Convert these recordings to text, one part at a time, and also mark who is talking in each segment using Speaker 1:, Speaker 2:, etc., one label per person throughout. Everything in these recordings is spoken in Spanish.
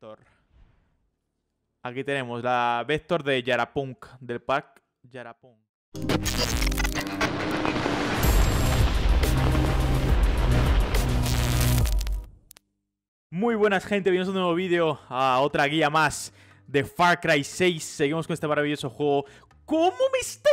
Speaker 1: Vector. Aquí tenemos la Vector de Yarapunk, del pack Yarapunk. Muy buenas gente, bienvenidos a un nuevo vídeo, a otra guía más de Far Cry 6. Seguimos con este maravilloso juego. ¿Cómo me está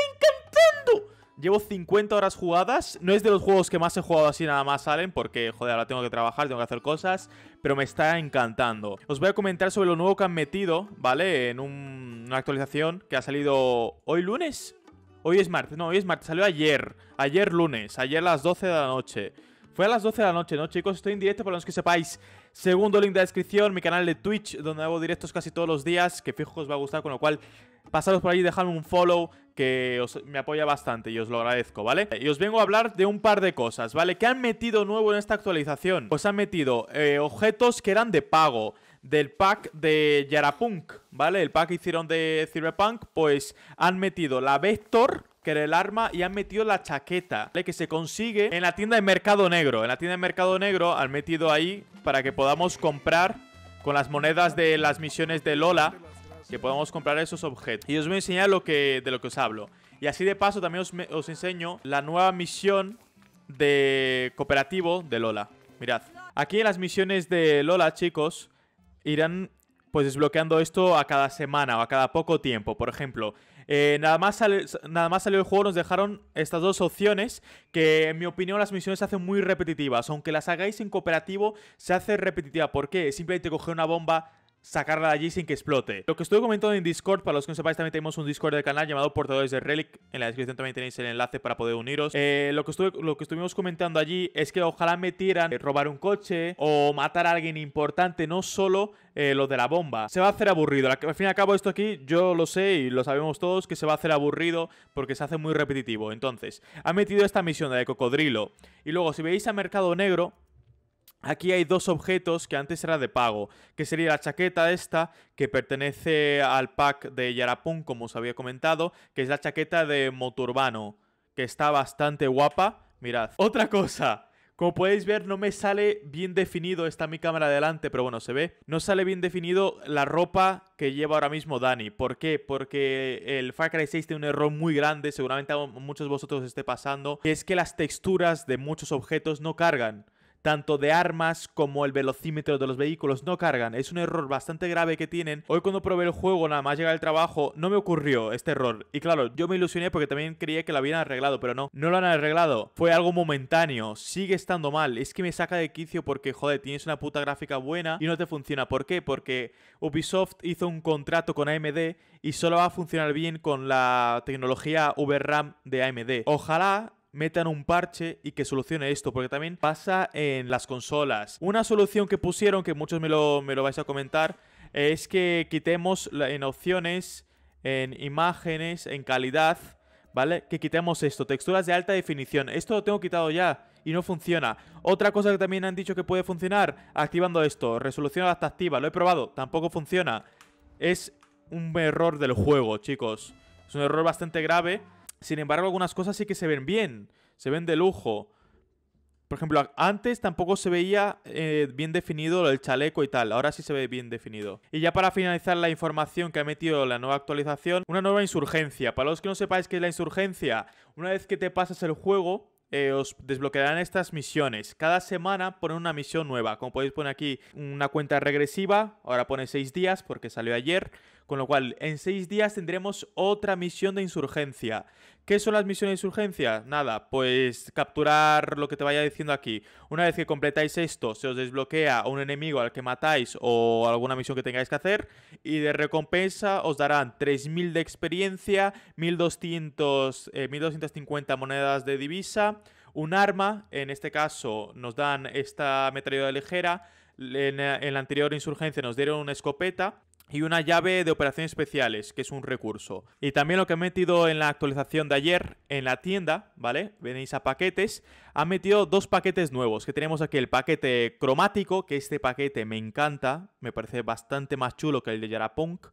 Speaker 1: Llevo 50 horas jugadas. No es de los juegos que más he jugado así nada más salen, porque, joder, ahora tengo que trabajar, tengo que hacer cosas, pero me está encantando. Os voy a comentar sobre lo nuevo que han metido, ¿vale? En una actualización que ha salido hoy lunes. Hoy es martes, no, hoy es martes, salió ayer. Ayer lunes, ayer a las 12 de la noche. Fue a las 12 de la noche, ¿no, chicos? Estoy en directo, para los que sepáis. Segundo link de la descripción, mi canal de Twitch, donde hago directos casi todos los días, que fijo que os va a gustar, con lo cual pasaros por allí, dejadme un follow, que me apoya bastante y os lo agradezco, ¿vale? Y os vengo a hablar de un par de cosas, ¿vale? ¿Qué han metido nuevo en esta actualización? Pues han metido eh, objetos que eran de pago del pack de Yarapunk, ¿vale? El pack que hicieron de Cyberpunk, pues han metido la Vector que era el arma y han metido la chaqueta, ¿vale? Que se consigue en la tienda de Mercado Negro. En la tienda de Mercado Negro han metido ahí para que podamos comprar con las monedas de las misiones de Lola, que podamos comprar esos objetos. Y os voy a enseñar lo que, de lo que os hablo. Y así de paso también os, os enseño la nueva misión de cooperativo de Lola. Mirad. Aquí en las misiones de Lola, chicos, irán pues desbloqueando esto a cada semana o a cada poco tiempo. Por ejemplo, eh, nada, más nada más salió el juego nos dejaron estas dos opciones que en mi opinión las misiones se hacen muy repetitivas. Aunque las hagáis en cooperativo, se hace repetitiva. ¿Por qué? Simplemente coger una bomba, sacarla de allí sin que explote. Lo que estuve comentando en Discord, para los que no sepáis, también tenemos un Discord del canal llamado Portadores de Relic. En la descripción también tenéis el enlace para poder uniros. Eh, lo, que lo que estuvimos comentando allí es que ojalá metieran eh, robar un coche o matar a alguien importante, no solo eh, lo de la bomba. Se va a hacer aburrido. Al fin y al cabo, esto aquí yo lo sé y lo sabemos todos que se va a hacer aburrido porque se hace muy repetitivo. Entonces, han metido esta misión de cocodrilo. Y luego, si veis a Mercado Negro, Aquí hay dos objetos que antes era de pago, que sería la chaqueta esta, que pertenece al pack de Yarapun, como os había comentado, que es la chaqueta de Moturbano, que está bastante guapa. Mirad. Otra cosa, como podéis ver, no me sale bien definido, está mi cámara delante, pero bueno, se ve. No sale bien definido la ropa que lleva ahora mismo Dani. ¿Por qué? Porque el Far Cry 6 tiene un error muy grande, seguramente a muchos de vosotros esté pasando, que es que las texturas de muchos objetos no cargan tanto de armas como el velocímetro de los vehículos no cargan. Es un error bastante grave que tienen. Hoy cuando probé el juego, nada más llegar al trabajo, no me ocurrió este error. Y claro, yo me ilusioné porque también creía que lo habían arreglado, pero no, no lo han arreglado. Fue algo momentáneo, sigue estando mal. Es que me saca de quicio porque, joder, tienes una puta gráfica buena y no te funciona. ¿Por qué? Porque Ubisoft hizo un contrato con AMD y solo va a funcionar bien con la tecnología VRAM de AMD. Ojalá metan un parche y que solucione esto, porque también pasa en las consolas. Una solución que pusieron, que muchos me lo, vais a comentar, es que quitemos en opciones, en imágenes, en calidad, ¿vale? Que quitemos esto, texturas de alta definición. Esto lo tengo quitado ya y no funciona. Otra cosa que también han dicho que puede funcionar, activando esto, resolución adaptativa, lo he probado, tampoco funciona. Es un error del juego, chicos. Es un error bastante grave sin embargo, algunas cosas sí que se ven bien, se ven de lujo. Por ejemplo, antes tampoco se veía eh, bien definido el chaleco y tal, ahora sí se ve bien definido. Y ya para finalizar la información que ha metido la nueva actualización, una nueva insurgencia. Para los que no sepáis qué es la insurgencia, una vez que te pasas el juego, eh, os desbloquearán estas misiones. Cada semana ponen una misión nueva, como podéis poner aquí una cuenta regresiva, ahora pone 6 días porque salió ayer con lo cual, en seis días tendremos otra misión de insurgencia. ¿Qué son las misiones de insurgencia? Nada, pues capturar lo que te vaya diciendo aquí. Una vez que completáis esto, se os desbloquea un enemigo al que matáis o alguna misión que tengáis que hacer. Y de recompensa os darán 3.000 de experiencia, 1200, 1.250 eh, monedas de divisa, un arma, en este caso nos dan esta metralladora ligera. en la anterior insurgencia nos dieron una escopeta y una llave de operaciones especiales, que es un recurso. Y también lo que he metido en la actualización de ayer en la tienda, ¿vale? Venéis a paquetes, han metido dos paquetes nuevos, que tenemos aquí el paquete cromático, que este paquete me encanta, me parece bastante más chulo que el de Jarapunk.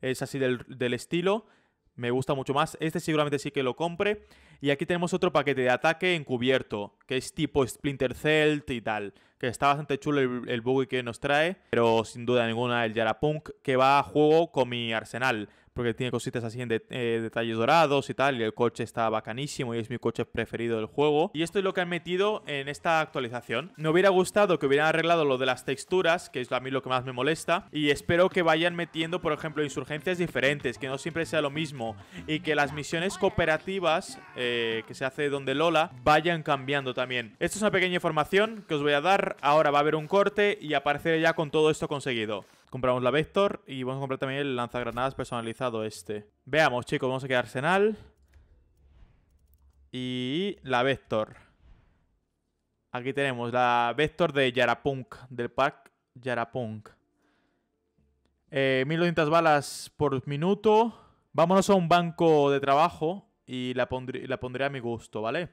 Speaker 1: es así del, estilo, me gusta mucho más, este seguramente sí que lo compre. Y aquí tenemos otro paquete de ataque encubierto, que es tipo Splinter Cell y tal que está bastante chulo el, buggy que nos trae, pero sin duda ninguna el Yarapunk, que va a juego con mi arsenal porque tiene cositas así en de, eh, detalles dorados y tal, y el coche está bacanísimo y es mi coche preferido del juego. Y esto es lo que han metido en esta actualización. Me hubiera gustado que hubieran arreglado lo de las texturas, que es a mí lo que más me molesta, y espero que vayan metiendo, por ejemplo, insurgencias diferentes, que no siempre sea lo mismo, y que las misiones cooperativas eh, que se hace donde Lola vayan cambiando también. Esto es una pequeña información que os voy a dar, ahora va a haber un corte y apareceré ya con todo esto conseguido. Compramos la Vector y vamos a comprar también el lanzagranadas personalizado este. Veamos, chicos, vamos a quedar Arsenal. Y la Vector. Aquí tenemos la Vector de Yarapunk, del pack Yarapunk. 1200 eh, balas por minuto. Vámonos a un banco de trabajo y la, pondré, a mi gusto, ¿vale?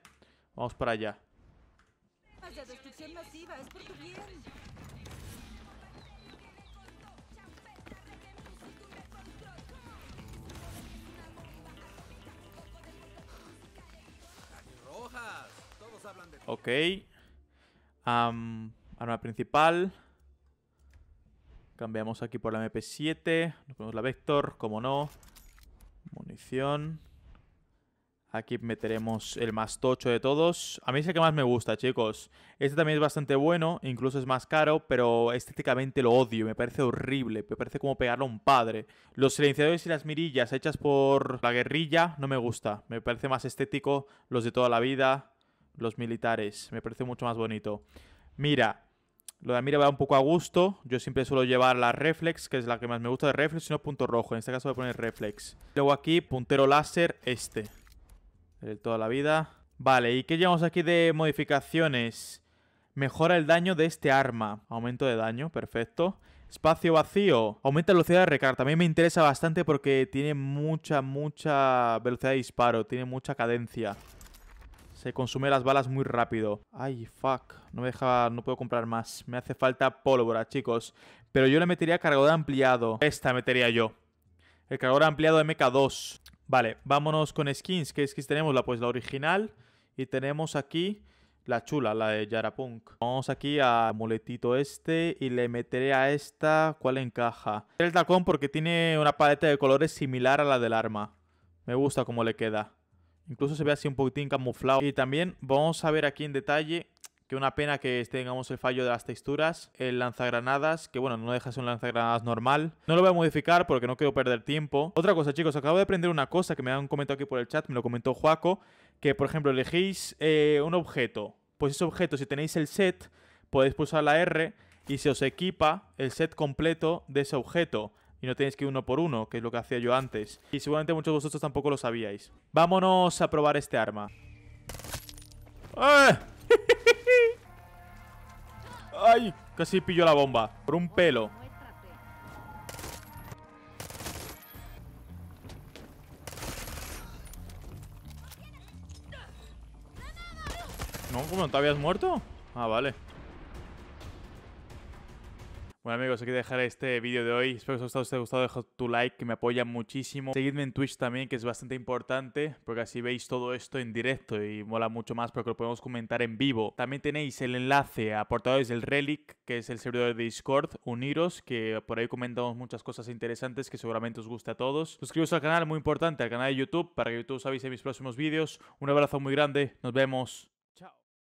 Speaker 1: Vamos para allá. Ok. arma principal. Cambiamos aquí por la MP7. Nos ponemos la Vector, como no. Munición. Aquí meteremos el más tocho de todos. A mí es el que más me gusta, chicos. Este también es bastante bueno, incluso es más caro, pero estéticamente lo odio. Me parece horrible, me parece como pegarlo a un padre. Los silenciadores y las mirillas hechas por la guerrilla no me gusta. Me parece más estético los de toda la vida los militares. Me parece mucho más bonito. Mira, lo de la mira va un poco a gusto. Yo siempre suelo llevar la reflex, que es la que más me gusta de reflex, no punto rojo. En este caso voy a poner reflex. Luego aquí, puntero láser, este. El toda la vida. Vale, ¿y qué llevamos aquí de modificaciones? Mejora el daño de este arma. Aumento de daño, perfecto. Espacio vacío. Aumenta la velocidad de recarga. También me interesa bastante porque tiene mucha, mucha velocidad de disparo. Tiene mucha cadencia. Se consume las balas muy rápido. Ay, fuck. No me deja, no puedo comprar más. Me hace falta pólvora, chicos. Pero yo le metería cargador ampliado. Esta metería yo. El cargador ampliado MK2. Vale, vámonos con skins. ¿Qué skins tenemos? La, pues la original. Y tenemos aquí la chula, la de Yarapunk. Vamos aquí a muletito este y le meteré a esta cuál encaja. El tacón porque tiene una paleta de colores similar a la del arma. Me gusta cómo le queda. Incluso se ve así un poquitín camuflado. Y también vamos a ver aquí en detalle que una pena que tengamos el fallo de las texturas. El lanzagranadas, que bueno, no deja ser un lanzagranadas normal. No lo voy a modificar porque no quiero perder tiempo. Otra cosa, chicos, acabo de aprender una cosa que me han comentado aquí por el chat, me lo comentó Juaco, que por ejemplo elegís eh, un objeto. Pues ese objeto, si tenéis el set, podéis pulsar la R y se os equipa el set completo de ese objeto y no tenéis que ir uno por uno, que es lo que hacía yo antes. Y seguramente muchos de vosotros tampoco lo sabíais. Vámonos a probar este arma. ¡Eh! ¡Ay! Casi pillo la bomba. Por un pelo. No, ¿cómo? ¿Te habías muerto? Ah, vale. Bueno amigos, aquí dejaré este vídeo de hoy. Espero que os haya gustado. dejad tu like, que me apoya muchísimo. Seguidme en Twitch también, que es bastante importante, porque así veis todo esto en directo y mola mucho más porque lo podemos comentar en vivo. También tenéis el enlace a Portadores del Relic, que es el servidor de Discord. Uniros, que por ahí comentamos muchas cosas interesantes que seguramente os guste a todos. Suscribiros al canal, muy importante, al canal de YouTube, para que YouTube os avise mis próximos vídeos. Un abrazo muy grande, nos vemos.